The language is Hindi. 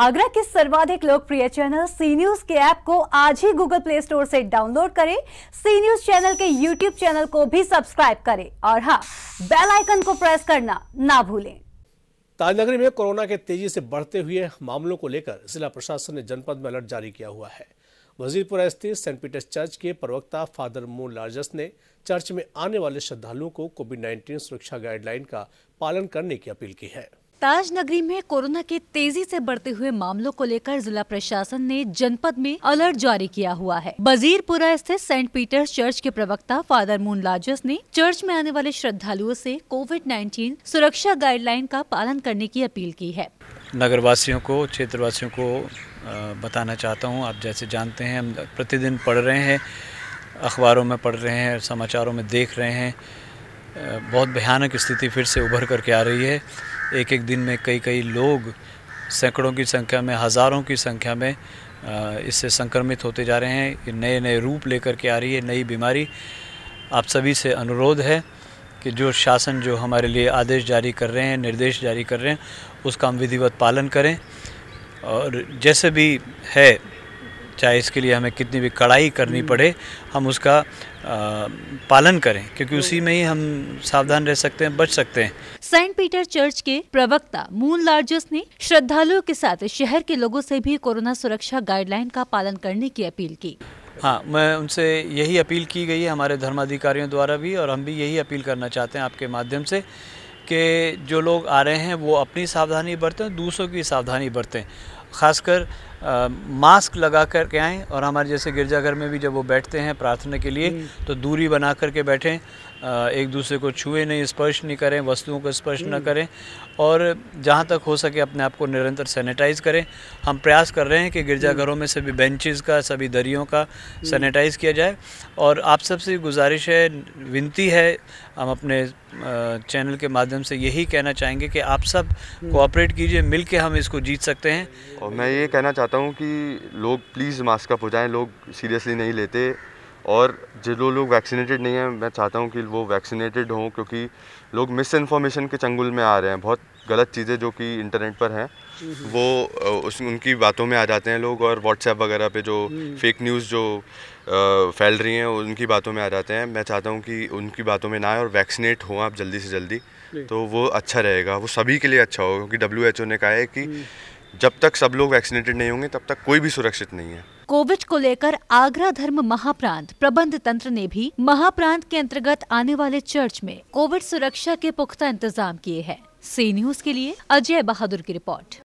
आगरा के सर्वाधिक लोकप्रिय चैनल सी न्यूज के ऐप को आज ही गूगल प्ले स्टोर से डाउनलोड करें सी न्यूज चैनल के यूट्यूब चैनल को भी सब्सक्राइब करें और हाँ बेल आइकन को प्रेस करना ना भूलें ताजनगरी में कोरोना के तेजी से बढ़ते हुए मामलों को लेकर जिला प्रशासन ने जनपद में अलर्ट जारी किया हुआ है वजीरपुरा स्थित सेंट पीटर्स चर्च के प्रवक्ता फादर मोन लार्जस ने चर्च में आने वाले श्रद्धालुओं को कोविड 19 सुरक्षा गाइडलाइन का पालन करने की अपील की है ताज नगरी में कोरोना के तेजी से बढ़ते हुए मामलों को लेकर जिला प्रशासन ने जनपद में अलर्ट जारी किया हुआ है बजीरपुरा स्थित सेंट पीटर्स चर्च के प्रवक्ता फादर मून लाजस ने चर्च में आने वाले श्रद्धालुओं से कोविड 19 सुरक्षा गाइडलाइन का पालन करने की अपील की है नगर वासियों को क्षेत्रवासियों को बताना चाहता हूँ आप जैसे जानते हैं हम प्रतिदिन पढ़ रहे हैं अखबारों में पढ़ रहे हैं समाचारों में देख रहे हैं बहुत भयानक स्थिति फिर से उभर करके आ रही है एक एक दिन में कई कई लोग सैकड़ों की संख्या में हज़ारों की संख्या में इससे संक्रमित होते जा रहे हैं नए नए रूप लेकर के आ रही है नई बीमारी आप सभी से अनुरोध है कि जो शासन जो हमारे लिए आदेश जारी कर रहे हैं निर्देश जारी कर रहे हैं उसका हम विधिवत पालन करें और जैसे भी है चाहे इसके लिए हमें कितनी भी कड़ाई करनी पड़े हम उसका पालन करें क्योंकि उसी में ही हम सावधान रह सकते हैं बच सकते हैं सेंट पीटर चर्च के प्रवक्ता मून लार्जस ने श्रद्धालुओं के साथ शहर के लोगों से भी कोरोना सुरक्षा गाइडलाइन का पालन करने की अपील की हाँ मैं उनसे यही अपील की गई है हमारे धर्माधिकारियों द्वारा भी और हम भी यही अपील करना चाहते हैं आपके माध्यम से कि जो लोग आ रहे हैं वो अपनी सावधानी बरतें दूसरों की सावधानी बरतें ख़ासकर मास्क लगा कर के आएँ और हमारे जैसे गिरजाघर में भी जब वो बैठते हैं प्रार्थना के लिए तो दूरी बना कर के बैठें एक दूसरे को छुए नहीं स्पर्श नहीं करें वस्तुओं को स्पर्श न हम्म। करें और जहाँ तक हो सके अपने आप को निरंतर सैनिटाइज करें हम प्रयास कर रहे हैं कि गिरजाघरों हम्म। में सभी बेंचेस का सभी दरियों का सैनिटाइज हम्म। किया जाए और आप सबसे गुजारिश है विनती है हम अपने चैनल के माध्यम से यही कहना चाहेंगे कि आप सब कोऑपरेट कीजिए मिल के हम इसको जीत सकते हैं और मैं ये कहना चाहता हूँ कि लोग प्लीज़ मास्क अप हो जाएँ लोग सीरियसली नहीं लेते और जो लोग वैक्सीनेटेड नहीं हैं मैं चाहता हूँ कि वो वैक्सीनेटेड हों क्योंकि लोग मिस इन्फॉर्मेशन के चंगुल में आ रहे हैं बहुत गलत चीज़ें जो कि इंटरनेट पर हैं हम्म। वो उस उनकी बातों में आ जाते हैं लोग और व्हाट्सएप वगैरह पे जो फेक हम्म। न्यूज़ जो फैल रही हैं उनकी बातों में आ जाते हैं मैं चाहता हूँ कि उनकी बातों में ना आए और वैक्सीनेट हों आप जल्दी से जल्दी तो वो अच्छा रहेगा वो सभी के लिए अच्छा होगा क्योंकि डब्ल्यू ने कहा है कि हम्म। जब तक सब लोग वैक्सीनेटेड नहीं होंगे तब तक कोई भी सुरक्षित नहीं है कोविड को लेकर आगरा धर्म महाप्रांत प्रबंध तंत्र ने भी महाप्रांत के अंतर्गत आने वाले चर्च में कोविड सुरक्षा के पुख्ता इंतजाम किए हैं सी न्यूज के लिए अजय बहादुर की रिपोर्ट